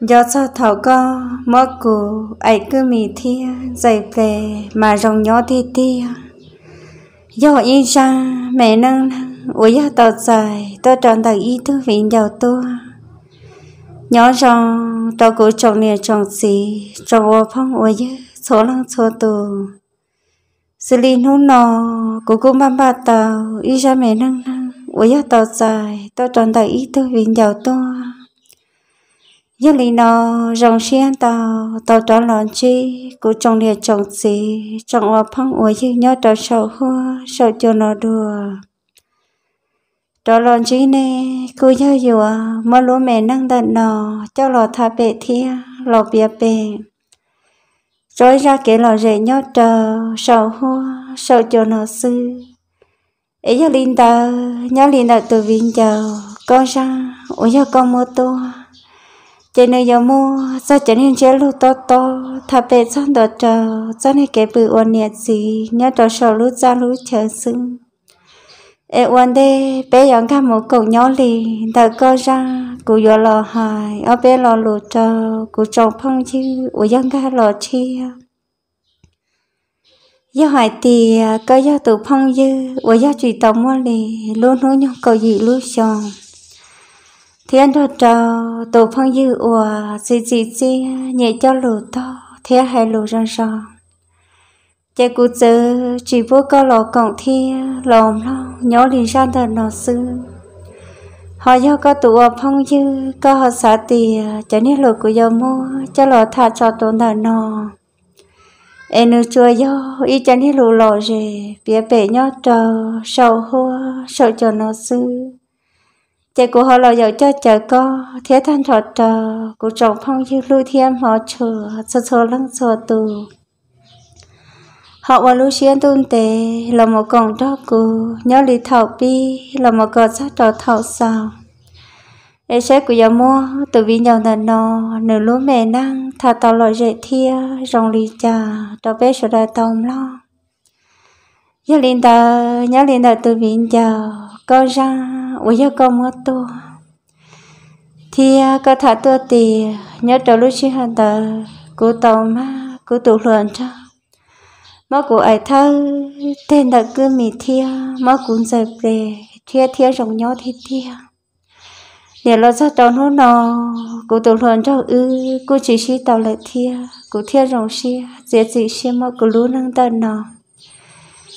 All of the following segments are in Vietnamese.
do sao thảo có mơ cụ ấy cứ mì thia dậy về mà rồng nhỏ thi tia do yên ra mẹ nâng ủi ya tàu dài tôi tròn tàu ý thứ vị giàu tua nhỏ rồng tàu cụ trồng nè trồng gì trồng vô phong ủi ya số lăng số tù xử lý nô nọ cụ cũng bám bà tàu y ra mẹ nâng ủi ya tàu dài tôi tròn tàu ý thứ vị giàu tua nhất lý nó rồng xiên tàu tàu đó lòn chi cú trong địa trong gì trong ở phong ủa gì nhớ tàu sầu hoa sầu cho nó đùa đó lòn chi nè cứ nhớ dùa mà lúa mẹ năng đợt nò cho lò tha bệ thia lò bia bệ rồi ra kể lò rể nhớ tờ sầu hoa sầu cho nó sư ấy giờ linh tờ nhớ linh tờ từ vinh chờ con ra ủa giờ con mua tôi chỉ nên giờ mua sao chị nên chế lu to to thà bé son đỏ trờ cho nên cái bự ôn nhẹ gì nhớ đỏ sầu lu ra lu chờ sưng e ôn đê bé yong cả một cậu nhỏ lì đờ co ra cụ giờ lò hài ở bé lò lu trờ cụ trồng phong chứ u yong cả lò chia do hỏi thì à, có do tụ phong dư u do chỉ tàu mua lì luôn hú nhau cầu gì luôn xong thiên đồ trò tổ phong dư ủa xì xì xì nhẹ cho lù to thế hai lù ra răng chế cụ chớ chỉ vô có lò cổng thi lòm lo nhó lì ra đời nó sư họ do có tụ ở phong dư có họ xả tì cho nên lù của dầu mua cho lò thả cho tổn đời nó em nữ chua do y cho nên lù lò rề bia bể nhó trò sầu hoa sầu cho nó sư chị của họ là giàu cho chờ có thế than trò trò của chồng phong như lưu thiên họ chờ sơ sơ lăng sơ từ họ và lưu xuyên tôn tế là một con đó cù nhớ lý thảo bi là một con sát trò thảo sao để sẽ của giàu mua từ vì nhau là nó nửa lúa mẹ năng thà tàu loại dễ thia rong lì trà tao bé sửa đại tàu lo nhớ linh tờ nhớ linh tờ từ vì nhau con ra 我要搞么多，thì có thả tôi thì nhớ trở lúc xưa hàng tờ cụ tàu mà cụ tụ luận cho mà cố ai thơ tên là cứ mì thia mà cụ dập về thia thia rồng nhau thì thia để lo ra tròn hôn nó cố tụ luận cho ư cố chỉ xí tàu lại thia cố thia rồng xí dễ chỉ xí mà cố lú năng tờ nó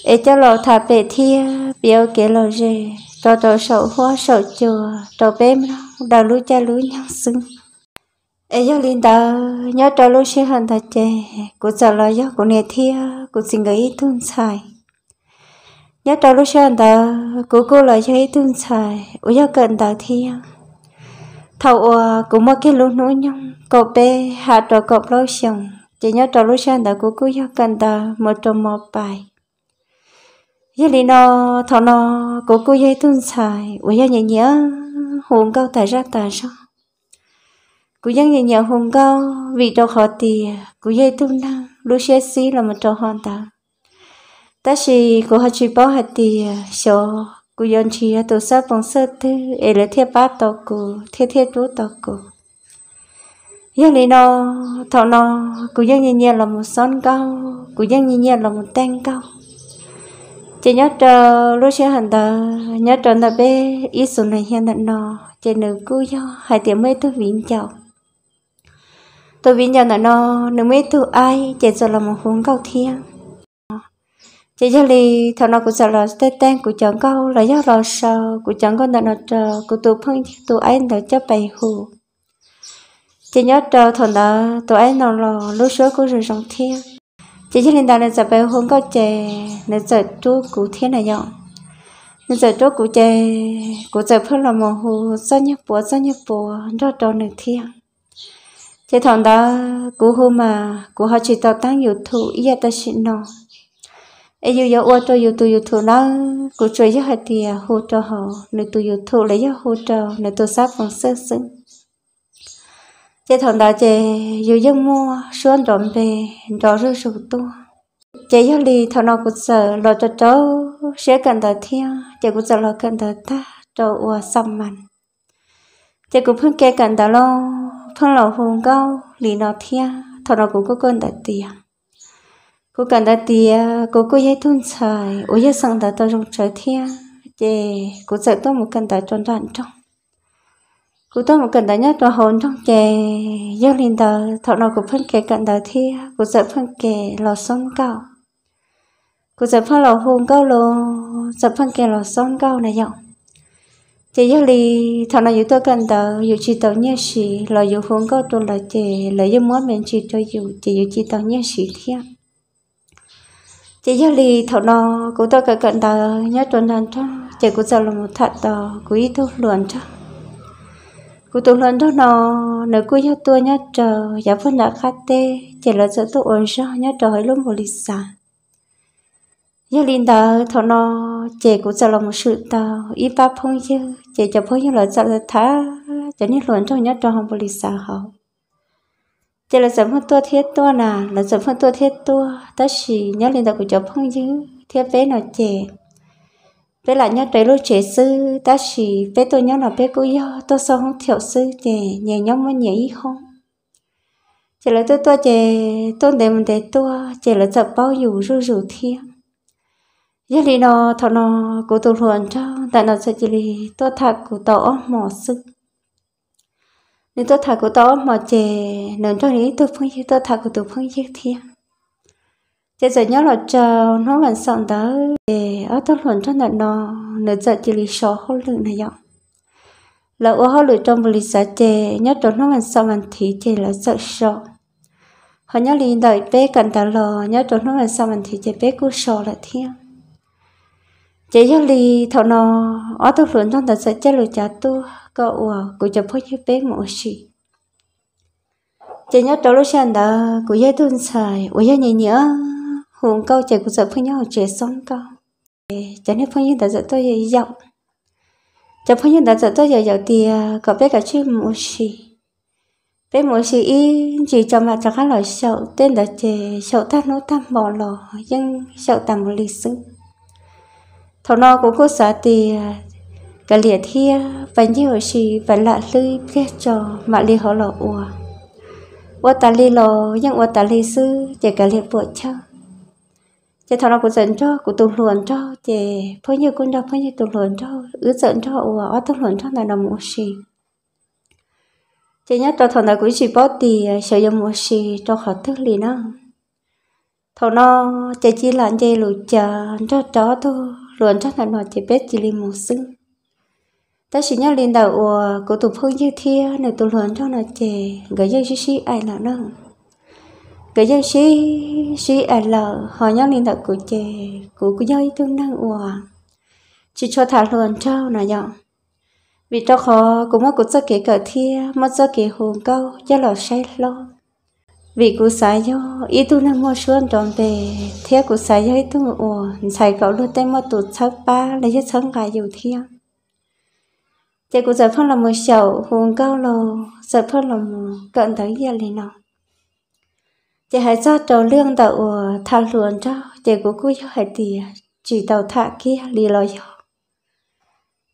ế cho lò thả bể thia biểu kể lò rề cho tổ sầu hoa sầu chùa tổ bếm đào lúa cha lúa nhau sưng ế cho linh đào nhớ cho lúa xe hàn thà chè cụ sợ lò gió cụ nề thia cụ xin gửi thun xài nhớ cho lúa xe hàn thà cụ cô lò cho ý thun xài ủ gió cận đào thia thầu cụ mua cái lúa núi nhau cậu bé hạ trò cọp lối xong chỉ nhớ trò lúa xe hàn thà cụ cô gió cận đào một trò một bài giờ lì nó thọ nó cố cố dây tuôn xài ủa giờ nhẹ nhẹ hồn câu tài ra tài sao cô dân nhẹ nhẹ hồn câu vì đâu khó tì cô dây tuôn năng lúc xe xí là một trò hoàn ta ta chỉ cố hát chỉ bảo hát tì sợ cô dân chỉ tổ sa bằng sơ tư ấy là thiết bát tàu cố thiết thiết chú tàu cố giờ lì nó thọ nó cố dân nhẹ nhẹ là một son câu cố dân nhẹ nhẹ là một tên câu chị nhớ chờ lúc xưa hẳn tờ nhớ chờ tờ bé ý số này hiện tận nọ chị nữ cứ do hai tiếng mới tôi vĩnh chào tôi vĩnh chào nọ nữ mới tôi ai chị sợ là một huống cao thiên chị giờ lì thằng nó cũng sợ là tên tên của chồng câu là do lo sợ của chồng con nó chờ của tôi phong tôi ai đã cho bày hù chị nhớ chờ thằng đó tôi ai nó lo lúc xưa cũng rồi trong thiên chỉ chỉ nên đào nên giờ bây hôm có chè nên giờ chú cụ thiên này nhọ nên giờ chú cụ chè cụ giờ phơi là mồ hôi sao nhấp bùa sao nhấp bùa đó đó nên thiên chỉ thằng đó cụ hôm mà cụ họ chỉ tao tăng yêu thụ ý ta xin nó ấy yêu yêu ô tô yêu tu yêu thụ nó cụ chơi cho hạt tiền hỗ trợ họ nên tu yêu thụ lấy cho hỗ trợ nên tu sát phòng sơ sinh chế thằng ta chế dù dân mua xuống trộm về đó rơi sụt tu chế yếu lì thằng nào cũng sợ lo cho cháu sẽ cần ta theo chế cũng sợ lo cần ta ta cho ua xong mặn chế cũng phương kê cần ta lo phương lo hùng cao lì nó theo thằng nào cũng có cần ta tiền cô cần ta tiền cô cô dây thun trời ôi dây sang ta tao rong trời theo chế cũng sợ tôi một cần ta tròn tròn trong cú tôi một cần đã nhất là hồn trong kề do linh tờ thọ nào cũng phân kề cận tờ thi cú sợ phân kề lò sông cao cú sợ phân lò hồn cao lò sợ phân kề lò sông cao này dọc chỉ giao lì thọ nào dù tôi cần tờ dù chỉ tàu nhớ sĩ lò dù hồn cao tôi là chỉ là dù muốn mình chỉ cho dù chỉ dù chỉ tàu nhớ sĩ thiệt chỉ giao lì thọ nào cú tôi cần cận tờ nhớ tuần đàn cho chỉ cú sợ là một thật tờ cú ý tôi luận cho cú tụ lần đó nó nó cú nhớ tua nhớ chờ giả phân đã khát tê chỉ là sợ tôi ổn sao nhớ chờ hơi lúc một lít xa giờ linh đó thọ nó chỉ cũng sợ là một sự tao ít ba phong chứ chỉ cho phong như là sợ là thá cho nên luận trong nhớ chờ không một lít xa hậu chỉ là sợ phân tôi thiết tôi nà là sợ phân tôi thiết tôi tất chỉ nhớ linh đó cũng cho phong chứ thiết bé nó chè bé là nhớ trẻ lúc trẻ sư ta chỉ bé tôi nhớ là bé cô yêu tôi sao không thiểu sư thì nhẹ nhõm mới nhẹ ý không chỉ là tôi tôi chỉ tôi để mình để tôi chỉ là tập bao nhiêu rủ rủ thiên giờ thì nó thọ nó cố tôi luôn cho tại nó sẽ chỉ là tôi thà của tổ mỏ sư nên tôi thà của tổ mỏ chè nên cho nên tôi phân chia tôi thà của tôi phân chia thiên chế giờ nhớ là chờ nó vẫn sẵn đó để ở tao luận cho nó nó nửa giờ chỉ lý sợ hỗ lượng này dọn là ô hỗ lượng trong lý giá chế nhớ chỗ nó vẫn sống vẫn thì chế là sợ sợ họ nhớ lý đợi bé cần ta lo nhớ chỗ nó vẫn sống vẫn thì chế bé cứ sợ lại thiên chế nhớ lý thọ nó ở tao luận cho nó sẽ chế lựa chọn tu cậu của chụp phơi chế bé một gì chế nhớ chỗ lúc sáng đó của gia tuân xài của gia nhẹ nhõm hùng câu chạy của sợ phong nhau trẻ sống câu cho nên phong nhân đã dạy tôi dạy dọc cho phong nhân đã dạy tôi dạy dọc thì à, có biết cả chuyện một gì bé một gì ý chỉ cho mà cho các loại sậu tên là trẻ sậu ta nấu tam bỏ lò nhưng sậu tạm một lịch sử thầu no của cô xã thì à, cả lìa thia và nhiều gì và lạ lưỡi biết cho mà lì họ lò ùa ủa ta lì lò nhưng ủa ta lì sư chỉ cả lìa vợ chồng chị thằng nào cũng giận cho cũng tụt luồn cho chị phơi như con đâu phơi như tụt luồn cho ứ giận cho ủa ở tụt luồn cho là nằm một xì chị nhớ cho thằng nào cũng chỉ bớt thì ờ, sợ dùng một xì cho họ thức liền đó thằng nó chị chỉ là chị lụt chờ cho chó thôi luồn cho là nó chị biết chỉ liền một xưng ta chỉ nhớ liền đầu ủa cũng tụt phơi như thia này tụt luồn cho là chị gửi cho chị ai là nó? cái dân sĩ sĩ l họ nhau linh lạc của chị của của dân tương năng ủa chỉ cho thả luôn trao nào nhở vì cho khó cũng mất cuộc cho kể cả thia mất cho kể hồn câu cho lò say lo vì cú sai do ý tu năng mua xuân tròn về thế cú sai do ý tu ủa sai cậu luôn tay mua tụt sắc ba lấy cho sáng cả dù thiên thế cú giờ phân là một sầu hồn câu lò giờ phân là một cận thấy gia đình nào chị hãy cho trâu lương đậu ờ, thao luồn cho chị của cô hãy thì chỉ tàu thả kia lì lo yo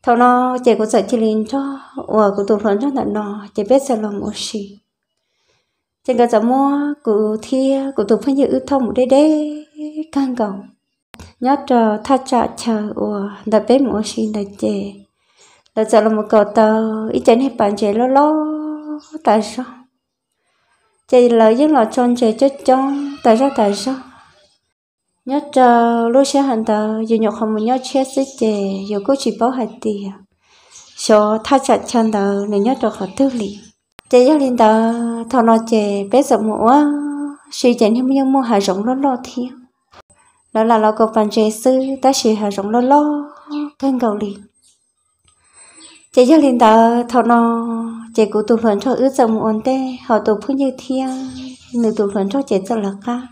thầu nó chị của sợ chị liền cho ở ờ, của tổ lớn cho nó nó chị biết sẽ lòng một xì chị cả giờ mua của thia của tổ phân dự thông một đế đế căng cầu nhớ trò tha trả chờ ở ờ, đặt bếp một xì đặt chị là giờ là một cầu tàu ít chén hết bàn chị lo lo tại sao chị lợi với lọ chôn chị chết chôn tại sao tại sao nhớ chờ lúc xe hành tờ dù nhọc không muốn nhớ chết sẽ chị dù cô chỉ bảo hạt tiền số tha chặt chân tờ nên nhớ cho họ tư lý chị giáo linh tờ thọ nó chị bé sợ mũ suy chị nhưng nhưng mua hà rộng lo lo thiên đó là lo cầu bàn chế sư ta chỉ hà rộng lo lo cân cầu liền chị giáo linh tờ thọ nó chế cụ tụ lớn cho ước dòng ổn tê họ tụ phun như thiên nữ tụ lớn cho chế cho là ca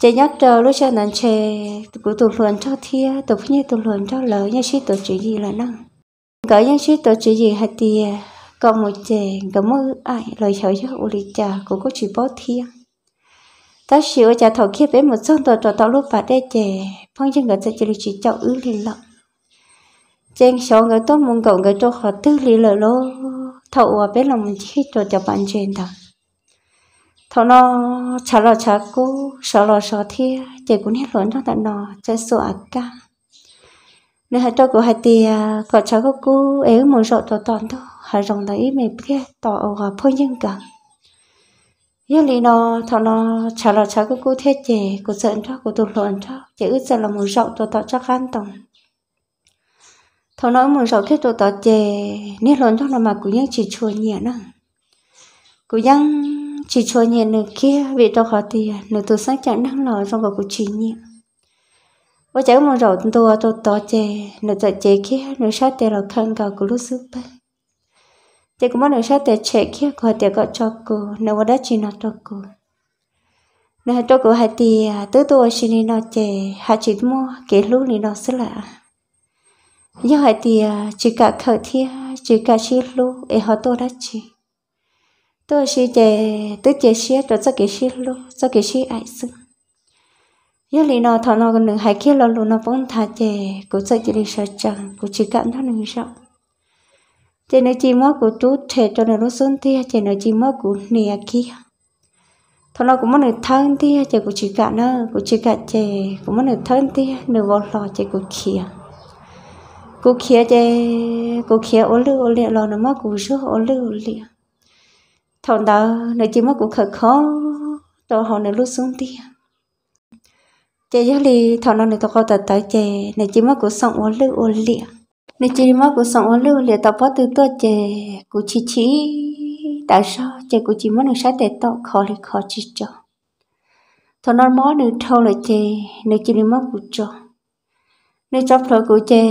chế nhắc trờ lúc cho nàng chế cụ tụ lớn cho thiên tụ phun như tụ lớn cho lỡ như suy tổ chữ gì là năng có những suy tổ chữ gì hạt tiền có một chế có một ai lời xấu cho ủ lý trà cũng có chỉ bó thiên ta sửa cho thầu kia với một số tổ cho tạo lúc phải đây chế phong dân người sẽ chỉ được chỉ cho ước liên lạc trên số người tốt muốn cậu người cho họ tư lý lời lô thầu ở bên lòng chỉ cho cho bạn chuyện đó thầu nó chả lo chả cố, sợ lo sợ thi chỉ cũng hết luôn đó là nó chơi sủa cả nếu hai cho cô hai thì à, có cháu có cô ấy muốn sợ tổ toàn thôi hai rồng đấy mình biết tỏ ở phơi nhân cả giờ lý nó thằng nó chả lo chả cố cô thế chè cô sợ cho cô tụt loạn cho chỉ ước sợ là muốn sợ tổ toàn chắc an tổng thằng nói một sau khi tụi tao chè nít lớn cho nó mà cũng chỉ chua nhẹ nữa cũng chỉ chua nhẹ nữa kia vì tao khó tiền nữa tụi sáng chẳng đang lo xong rồi cũng chỉ nhẹ và cháu một rồi tụi tụi tao chè nữa tụi chè kia nữa sát tiền là khăn cả cũng lúc sức bay chè cũng mất nửa sát tiền chè kia có tiền có cho cô nữa đã chỉ nó cho cô nữa cho cô hai tiền tứ tụi xin nó chè hai chỉ mua cái lúc này nó sẽ là giờ hỏi thì à, chỉ cả khởi thi à, chỉ cả chi lu ấy họ tôi đã chỉ tôi sẽ để tôi chỉ xia cho cho cái chi lu cho cái chi ai xứ giờ lì nào thằng nào còn đừng hay kia lo lu nó vốn thà chè cũng cho chỉ lì sợ chẳng cũng chỉ cảm nó đừng sợ chỉ nó chỉ mất của chú thề cho nó lúc xuống thi chỉ nó chỉ mất của nè kia thằng nào cũng mất được thân thi chỉ cũng chỉ cả nó cũng chỉ cả chè cũng mất được thân thi nửa vò lò chỉ cũng kia cô kia chê cô kia ô lư ô lẹ lo nó mất cô rước ô lư ô lẹ thằng đó nó chỉ mất cô khờ khó tao họ nó lúc xuống đi chê giá li thằng nó nó tao có tật tới chê nó chỉ mất cô sống ô lư ô lẹ nó chỉ mất cô sống ô lư ô lẹ tao bắt từ tôi chê cô chỉ chỉ tại sao chê cô chỉ mất nó sát để tao khó thì khó chỉ cho thằng nó mất nó thâu lại chê nó chỉ mất cô cho nếu chấp lo của chè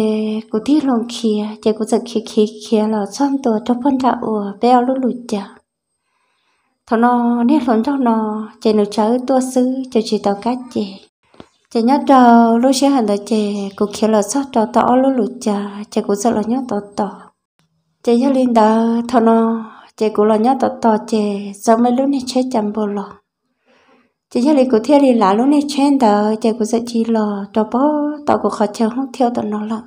của thiết lòng kia chè của giật kia kia kia là xong tổ cho phân đạo ủa, béo lúc lụt chả thằng nó nếu lòng trong nó chè nó chở tua sư cho chỉ tàu cá chè chè nhớ trâu lúc sẽ hành là chè của kia là sót trâu tỏ lúc lụt chả chè của giật là nhớ tỏ tỏ chè nhớ lên đó thằng nó chè của là nhớ tỏ tỏ chè sao mấy lúc này chết chậm bồ lòng chỉ cho lý ừ. của thiên lý lá lúc này trên đó chỉ của sẽ chỉ lò cho bó tao của khó chịu không theo tận nó lắm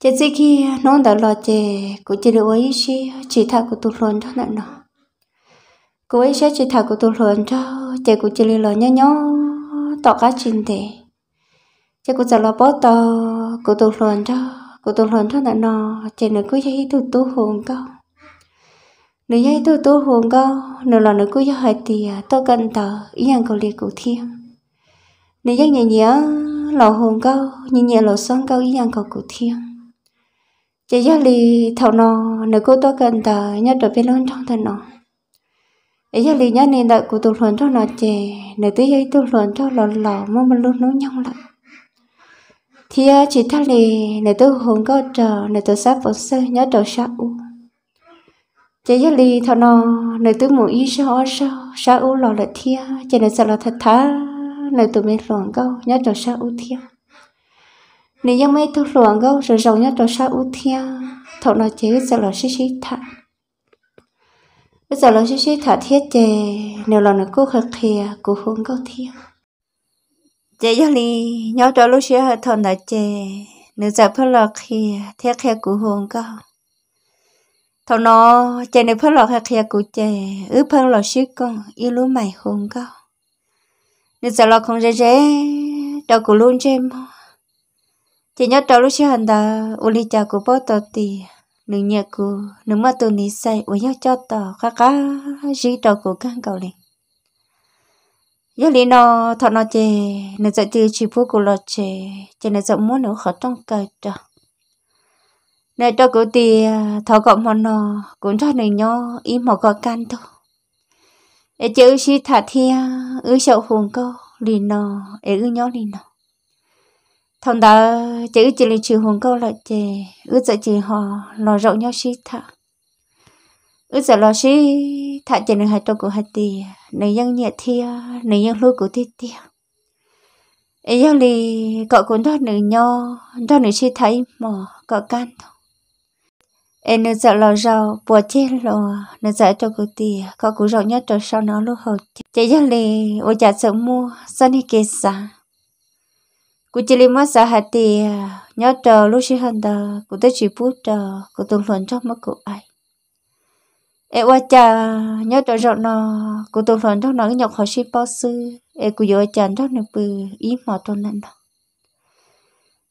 chỉ chỉ khi nó đã lò chỉ của chỉ được ấy chỉ chỉ thà của tôi luôn cho nên nó của ấy sẽ chỉ thà của tôi luôn cho chỉ của chỉ lý lò nhớ nhớ tao cá chín thế chỉ của giờ lò bó tao của tôi luôn cho của tôi luôn cho nên nó chỉ nó cứ chỉ tôi tôi hồn cao nếu như tôi tôi hồn go nếu là nếu cứ cho hỏi thì à, tôi cần tờ ý anh cầu liệt cầu thiên nếu như nhẹ nhẹ lò hồn go như nhẹ lò son go ý anh cầu cầu thiên chỉ do lì thầu nọ nếu cô tôi cần tờ nhớ trở về luôn trong thần nọ ý do lì nhớ nên đợi của tôi luôn trong nọ chè nếu tôi dây tôi luôn trong lò lò mà mình luôn nấu nhau lại thì à, chỉ thằng lì nếu tôi hồn go chờ nếu tôi sắp vào sơ nhớ trở sao u chế giờ li thọ nó nơi tôi muốn ý sao sao sao u lò lại thia chế nơi sao là thật thà nơi tôi mới luồng câu nhớ cho sao u thia nếu ยังไม่ tôi luồng câu rồi rồi nhớ cho sao u thia thọ nó chế sao là xí xí thà bây giờ là xí xí thà thiết chế nếu lò nó cố khờ khìa cố hướng câu thia chế giờ li nhớ cho lúc xưa hơi thọ nó chế nếu giờ phải lò kia thiết khìa cố hướng câu thằng nó chạy này phân lọt hạt kia cụ chè ứ phân lọt xíu con yêu lú mày hùng cao nên giờ lọt không dễ dễ đâu cụ luôn chè mò chỉ nhớ đâu lúc xưa hành ta u li chào cụ bó tờ tì nữ nhẹ cụ nữ mà tụi ní say u nhớ cho tờ khá khá gì đâu cụ căng cầu liền giờ lý nó thằng nó chè nên giờ tiêu chỉ phú cụ lọt chè chè nên giờ muốn nữa khỏi trong cờ trời nè cho cụ thì thọ cộng mòn nọ cũng cho nên nhau im một gọi can thôi để chữ si thả thia à, ư sợ hùng cô lì nọ để ư nhau lì nọ thông đó chữ chỉ là chữ hùng cô lại chè ư sợ chỉ họ lò rộng nhau si thả ư sợ lò si thả chỉ này hai cho cụ hai tì này nhân nhẹ thia à, này nhân lôi cụ thia tiêu ấy giờ lì cậu cũng đó nữ nho đó nữ si thấy mò cậu can thôi em nó sợ lo rau bùa chết lo nó sợ cho cụ tì có cụ rau nhất rồi sau nó lúc hồi chị giác lì ô chả sợ mua sao này kia xa cụ chỉ lì mất sợ hạt tì nhớ chờ lúc sinh hơn đó cụ tới chỉ phút chờ cụ tụng luận cho mất cụ ai em qua chả nhớ chờ rau nó cụ tụng luận cho nó cái nhọc họ sinh bao sư em cụ dội chả cho nó bự ý mỏ cho nên đó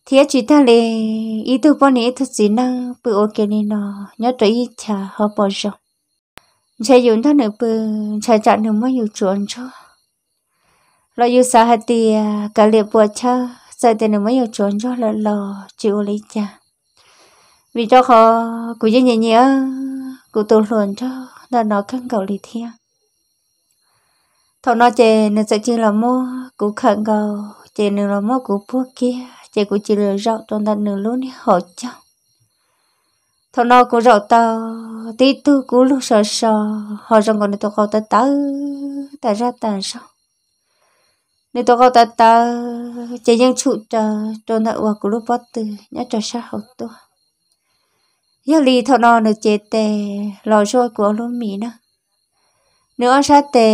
thế chỉ ta lệ ý tôi bọn này thật gì năng bự ok nên nó nhớ tới ít chả họ bỏ rồi chả dùng ta nữa bự chả chọn nữa mà dùng chuẩn cho lo à, dùng sao hạt thì cả liệp bùa cho giờ thì nữa mà dùng chuẩn cho là lo chịu lấy chả vì cho họ cứ như nhẹ nhẹ cứ tôi luôn cho là nó khăn cầu lý thiên thọ nó chè nó sẽ chỉ là mua cũng khăn cầu chè nữa là mua cũng bùa kia chị cũng chỉ là rau trong ta nửa luôn họ cho thằng nó cũng rau tao tí tư cũng lúc sợ sợ họ rằng còn tôi không ta ta ta ra ta sao nếu tôi không ta ta chị nhân trụ cho cho ta uổng cũng lúc bắt từ nhớ cho sao học tôi giờ lì thằng nó được chế tè lò rồi của luôn mì nữa nếu ăn sát tè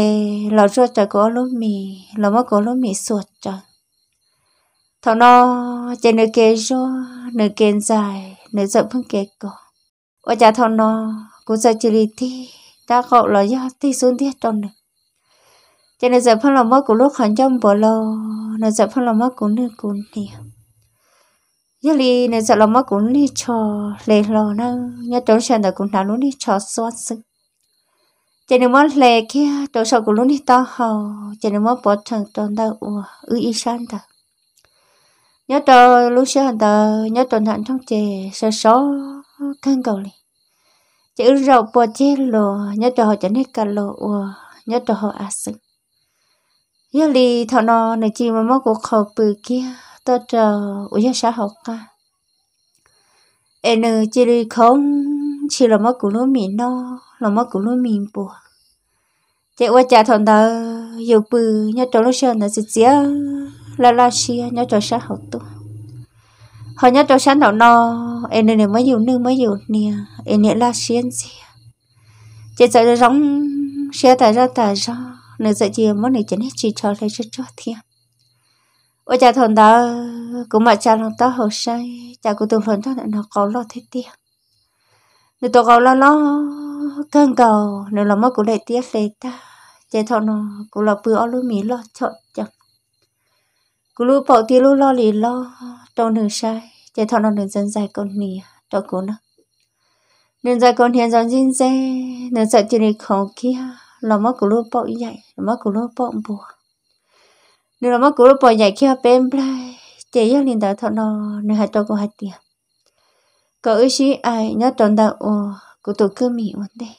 lò rồi cho của luôn mì lò mất của luôn mì suốt trời thằng nó chạy nơi kia cho nơi kia dài nơi rộng phương kia cổ. ở nhà thằng nó cũng sẽ chỉ đi thi ta gọi là do thi xuống thiết trong này cho nên giờ phân lòng mất của lúc hắn trong bộ lô nên giờ phân lòng mất của nơi của nè giờ li nên giờ lòng mất của li cho lê lò năng nhớ trốn sang đời cũng nào luôn đi cho xóa sức cho nên mất lê kia trốn sau của luôn đi to hầu cho nên mất bỏ thằng tròn đâu ủa ư y san đâu nhớ tờ lúc xưa hẳn tờ nhớ tuần hẳn trong chè sơ só khăn cầu lì chữ rậu bò chê lò nhớ tờ họ chẳng hết cả lò ủa nhớ tờ họ à sừng nhớ lì thọ nọ này chỉ mà móc của khẩu bự kia tờ chờ ủa xã học ca em nữ chỉ lì không chỉ là móc của lúa mì no là móc của lúa mì bùa chị qua trả thọn tờ dù bự nhớ tờ lúc xưa là sẽ chia là la xia nhớ cho sáng hậu tu họ nhớ cho sáng đầu no em này mới dùng nương mới dùng nia, em này là xiên xia chị sợ giống xe tại ra tại ra nên sợ chị mới này chỉ nên chỉ cho lấy cho cho thiệt ôi cha thằng đó cũng mà cha lòng tao hồ say cha của tôi phần cho nó có lo thế tiếc nếu tôi có lo lo cần cầu nếu là mất của lại tiếc lấy ta cha thằng nó cũng là bữa ở lối mì lo chọn cú lu bỏ tí lu lo lì lo tàu nửa sai chạy thọ nó nửa dân dài con nì tàu cố nó nửa dài con hiền dọn dinh dê nửa sợ chỉ để khổ kia lò mất cú lu bỏ dạy lò mất cú lu bỏ bùa nửa lò mất cú lu bỏ dạy kia bên play chạy ra liền đã thọ nó nửa hai đâu cũng hai tiền có ước gì ai nhớ tròn đạo ô của tổ cơ mỹ ổn đây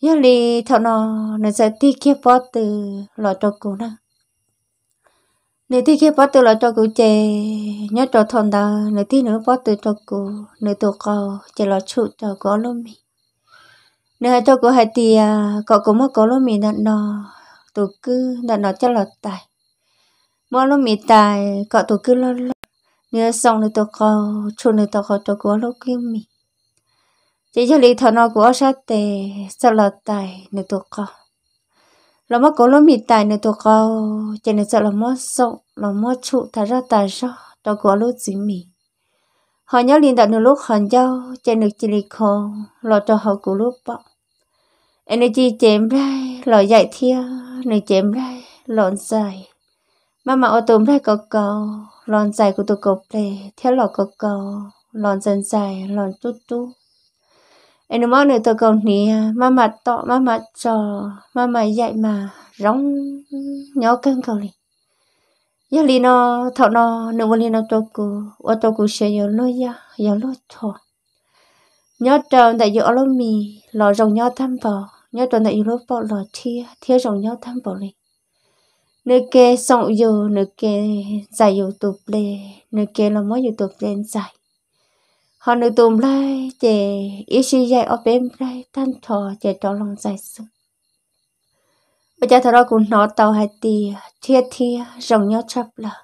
nhớ lì thọ nó nửa sợ tí kia bỏ từ lò tàu cố năng nếu thi khi bắt từ là cho cụ chè nhớ cho thon đó nếu thi nữa bắt từ cho cụ nếu tụ cầu chè là trụ cho có luôn mi nếu cho cụ hai thì à, cậu cũng mất có luôn mi đạn nó tổ cứ đạn nó cho là tài mỗi lúc mi tài cậu tổ cứ lo lo nếu xong nếu tổ cầu trụ nếu tổ cầu cho có lúc kia mi chỉ cho lý thọ nó của sát tề sao là tài nếu tổ cầu เรามาก็ลมีตายในตัวเขาจะในจะเรามาส่งเรามาชุทาราตาชอตัวกวลูกจิมีหอยลินดันนลูกหันเจ้าจะนึกจิลิคอเราจะหอกูลูกปะเอเนจีเจมไรเราใหญ่เที่ยในเจมไรหลอนใจมามาเอาตัวไรก็เก่าหลอนใจกูตัวกบเลยเที่ยหลอกก็เก่าหลอนใจใจหลอนตุ๊ตุ๊ em nó mong nữa tôi còn nì mà mặt tọ mà mặt trò mà mày dạy mà rong nhỏ cân cầu này giờ li nó thọ nó nụ vân li nó tôi cứ ô tôi cứ sẽ giờ lôi ya giờ lôi thọ nhớ tròn tại giờ lô mì lo rồng nhớ thăm vào nhớ tròn tại giờ lô bò lo thia thia rồng nhớ thăm vào này nửa kia sọng giờ nửa kia dài giờ tụp lên nửa kia là mới giờ tụp lên dài họ nữ tùm lại chè ý chí dạy ở bên lại tan thò chè trò lòng dài sự bây giờ thằng cũng nó tàu hai tì thia thia rồng nhau chập là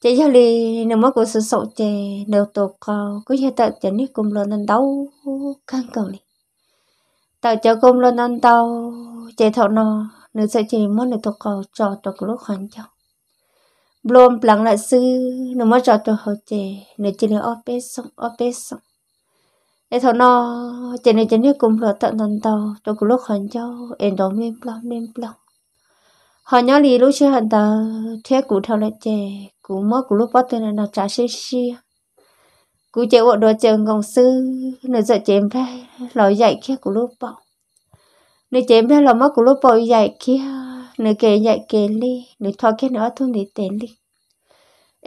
chè giờ lì nếu mà cũng sự sầu chè đều tổ cao cứ giờ tao chè nít cùng lên ăn đau căng cầu lì tao chè cùng lên ăn đau chè thọ nó nữ sẽ chỉ muốn được tổ cầu trò tổ lúc hoàn chồng blom plang la sư nó mà cho tôi họ chè nó chỉ là ốp bê xong ốp bê để thọ nó chỉ này chỉ này cùng là tận tận tàu cho cũng lúc hận cho em đó nên blom nên blom họ nhớ lì lúc chưa hận tờ thế cụ thọ lại chè cụ mất cụ lúc bắt tên là nó trả xí xí cụ chè bộ đồ chơi ngồng sư nó sợ chè em phải lo dạy kia cụ lúc bỏ nó chè em phải lo mất cụ lúc bỏ dạy kia nếu kể dạy kể li nếu thọ kia nữa thun để tệ li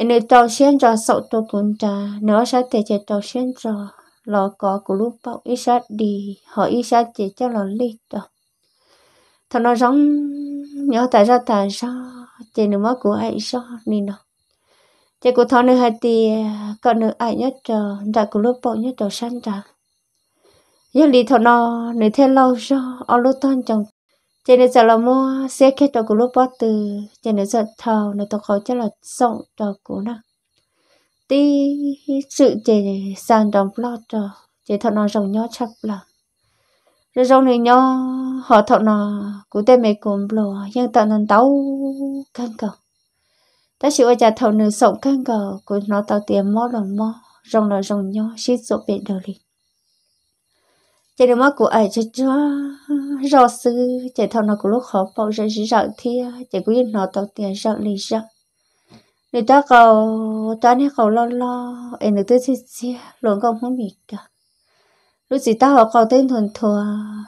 nếu tàu xuyên cho sậu tô cuốn trà nếu sẽ tệ chế tàu xuyên cho lò có của lúc bao ít sát đi họ ít sát chế cho lò li đó thằng nó giống nhớ tại ra tại sao chế nếu mắc của ai sao nên đó chế của thọ nữa hai tì còn nữa ai nhất trò đại của lúc bao nhất trò san trà giờ lì thằng nó nếu thế lâu sao ở lúc tan chồng cho nên giờ là mua xe khi tàu của lúc bắt từ cho nên giờ thầu nó tàu khó chắc là sống tàu của nó tí sự chế sang đồng lo cho chế thọ nó rồng nhỏ chắc là rồi rồng này nhỏ họ thọ nó cũng tên mấy cùng lò nhưng tao nó tàu căng cầu ta chỉ ở nhà thầu nữ sống căng cầu của nó tàu tiền mò lòng mò rồng là rồng nhỏ số rộn bể đời chỉ là mắc của ai cho cho rõ sư chỉ thằng nó cũng lúc khó bảo ra chỉ sợ thì chỉ có nó tao tiền sợ lý sợ người ta cầu ta nên cầu lo lo em được tới chia luôn không không bị cả lúc gì tao học cầu tên thuần thua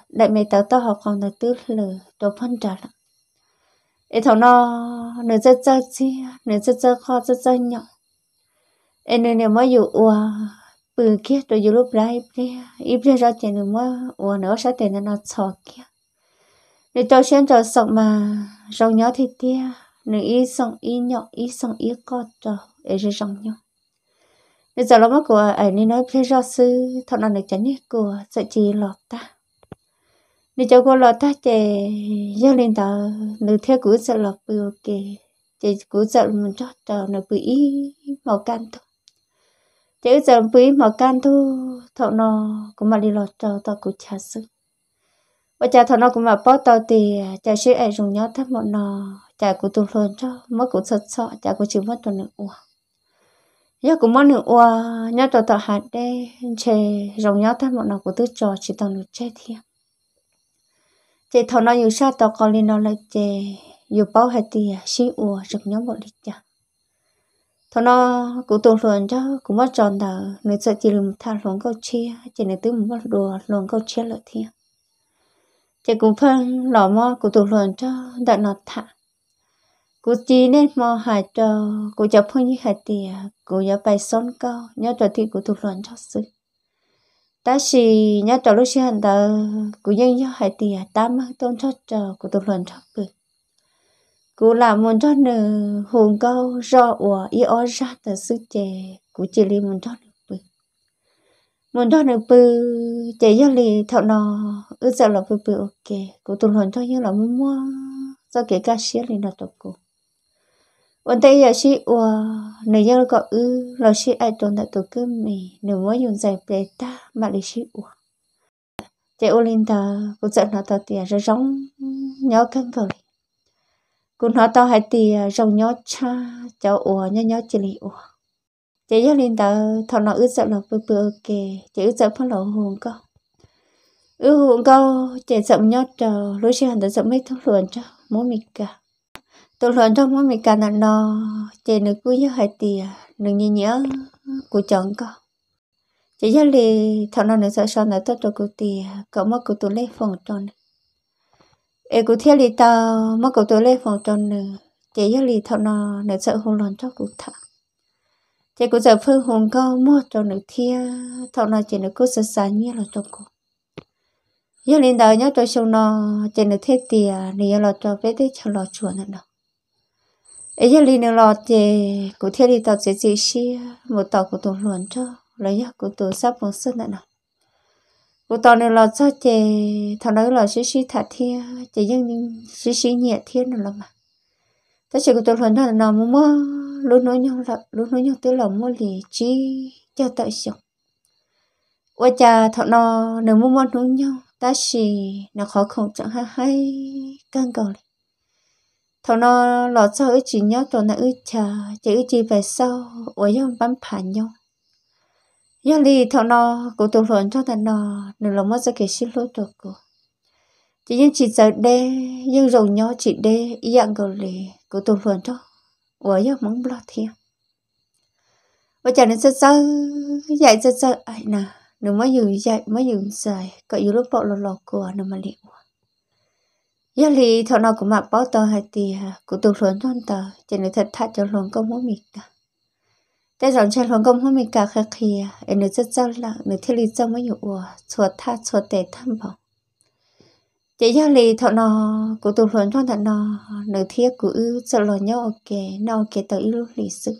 đại mẹ tao tao học còn là tư lửa đồ phân trả lắm em thằng nó nửa rất rất chia nửa rất rất khó rất rất nhỏ em nửa nửa mới dụ ua bự kia tôi dù lúc ra ít đi ít ra tiền nữa mà uống nữa sao tiền nó cho kia để tôi xem cho sợ mà rong nhỏ thì tia nếu ít xong ít nhỏ ít xong ít có cho để rồi rong nhỏ để giờ lắm của ấy nên nói phía ra sư thọ nào được chánh của sẽ chỉ lọt ta để cho cô lọt ta chè do lên tờ nếu theo cũ sẽ lọt bự kì chỉ cũ sợ mình cho tờ nó bự ít màu cam thôi chứ giờ quý mà can thu thọ nó cũng mà đi lo cho tao cũng chả sức và chả thọ nó cũng mà bao tao thì chả sẽ ai dùng nhau thắt bọn nó chả cũng tụt lên cho mất cũng sợ sợ chả cũng chịu mất tuần nữa ua nhớ cũng mất nữa ua nhớ tao tao hạt đây, chè dùng nhau thắt bọn nó cũng tứ cho, chỉ tao nụ chết thiệt chị thọ nó dù sao tao còn liên nó lại chè dù bao hạt thì xí ua dùng nhớ bọn đi chả thọ nó cũng tuần luận cho cũng mất tròn đờ người sợ chỉ lùng tha luận câu chia chỉ này tứ mất đùa luận câu chia lợi thiên chỉ cũng phân lọ mò cũng tuần luận cho đợt nó thả cũng chỉ nên mò hại cho cũng chấp phân như hại tiệt cũng nhớ bài son câu nhớ trò thì cũng tuần luận cho sự ta chỉ nhớ trò lúc xưa hẳn tờ cũng nhân nhớ hại tiệt ta mang tôn cho trò cũng tuần luận cho cười cú là muốn cho nữ hùng câu rõ của y o ra từ sức trẻ cú chỉ li muốn cho nữ bự muốn cho nữ bự trẻ do li thọ nó ư sợ là bự bự ok cú tụi hồn cho như là muốn mua do kể cả sĩ li là tộc cú vấn đề giờ sĩ ủa nữ giờ có ư là sĩ ai tồn tại tụi cứ mì nữ mới dùng giải bề ta mà li sĩ ủa trẻ ô linh ta cú sợ nó tao tiền rồi giống nhớ cân cầu cô nói tao hay thì à, rồng nhó cha cháu ủa nhó nhó chỉ lì ủa chị giáo linh tao thằng nó ướt sợ là bự bự ok chị ướt sợ phân lộ hồn co ư hồn co chị sợ nhó chờ lối xe hành tao sợ mấy thằng luồn cho muốn mình cả tôi luận trong mỗi mình cả nạn nó chị nữ cứ nhớ hai tì đừng à, nhớ nhớ của chồng co chị giáo lì thằng nó nữa sợ sao nữa tôi cho cô tì à, cậu mất cô tôi lấy phòng tròn e cụ thiết lý ta mà cậu tôi lên phòng tròn nè chỉ yêu lý thọ nó nè sợ hôn lòn cho cụ thả chỉ cụ giờ phương hồn có mua cho nửa thia thọ nó chỉ nửa cứ sợ sáng như là cho cụ yêu lý đời nhớ cho sâu nó chỉ nửa thiết tiền, nè yêu lọt cho bé thế cho lọt chuồn nữa e yêu lý nửa lọt chỉ cụ thiết lý tao chỉ chỉ xia một tàu cụ tôi luồn cho lấy cụ tôi sắp một sức nữa bố tao nên là cho chè thằng đấy là xí xí thả thi, chè dân xí xí nhẹ thiên nữa là mà Ta chỉ của tôi lần thằng nào mà mơ luôn nói nhau là luôn nói nhau tới là mơ lì chi cho tại sao qua cha thọ nó nếu mơ mơ nói nhau ta chỉ là khó khổng chẳng hay hay căng cầu này Thọ nó lọt sao ư chỉ nhớ tụi nó ư chả chỉ ư chỉ về sau ở nhau bắn phản nhau nhà lì thằng nó cũng tôi lộn cho thằng nó nên là mất ra cái xin lỗi tụt cô chỉ nhưng chị giờ đê nhưng rồi nhau chị đê dạng cầu lì cũng tôi lộn cho ủa giờ mong lo thiệt và chả nên sơ sơ dạy sơ sơ ai nà nếu mà dùng dạy mà dùng dài cậu dù lúc bộ lò lò của nó mà liệu giờ lì thằng nó cũng mặc bao tờ hai tì cũng tôi lộn cho anh tờ chỉ nên thật thật cho lộn có mỗi mịt cả แต่สอนเชลของก็ไม่มีการเคลียเอ็นจะเจ้าละเนื้อที่ลีเจ้าไม่อยู่วัวชวดท่าชวดเตะท่านบอกจะยาลีเถอะนอกูตุหลนท่อนเถอะนอเนื้อที่กูอื้อจะหลอนย่อโอเคนอโอเกต่ออีลูกลีซึ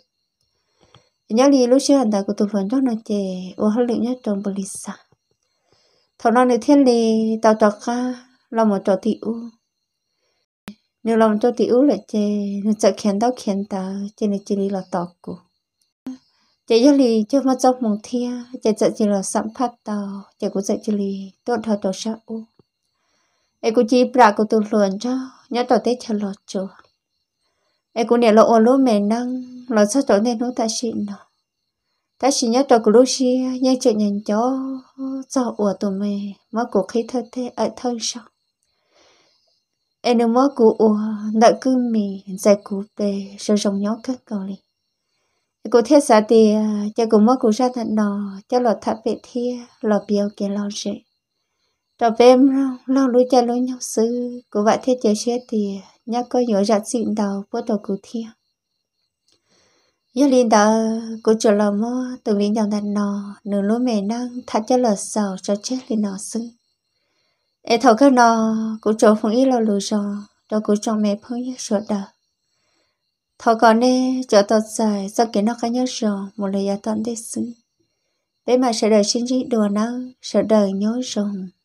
ยาลีลูกเชื่อแต่กูตุหลนท่อนเจวัวเขาลีเนี่ยจงบริษัทเถอะนอเนื้อที่ลีต่อต่อข้าเราหมดจอที่อู้ nếu lòng cho tí ú lại chê, nó chợ khiến tao khiến tao, chê này chê đi là tọt của chị cho li cho mà cho mùng thia chị sợ chỉ là sắm phát tàu chị cũng sợ cho li tốt thọ tổ sa u em cũng chỉ bà cũng tự luận cho nhớ tàu tết cho lọt chùa em cũng nhớ là ôn lúa mẹ năng lọt sao tổ nên nó ta xin nó ta xin nhớ tàu cũng lúc xia nhớ chị nhận cho cho ủa tụi mẹ mà cuộc khi thơ thế ở thơ sao em đừng mơ cụ ủa nợ cứ mì giải cụ về rồi rồng nhỏ các con liền cô thiết xã thì à, cho cô mất cô ra thật nò cho lọ thật về thia lọ biểu kia lọ cho đó bếm lo lũ cho lũ nhau sư cô vợ thiết chơi chết thì nhắc có nhớ ra xịn đầu bố đầu cô thia giờ linh đó cô chờ lọ mơ từ linh đầu thật nò nửa lũ mẹ năng thật cho lọ sầu cho chết linh nò sư em thầu cái nò cô chờ phong ý lo lũ rồi cho cô chồng mẹ phong nhất sợ đời thôi còn nè cho tôi dài sau khi nó khá nhớ rồi một lời giả tận đi xứ bé mà sợ đời sinh trí đùa nó sợ đời nhớ rồi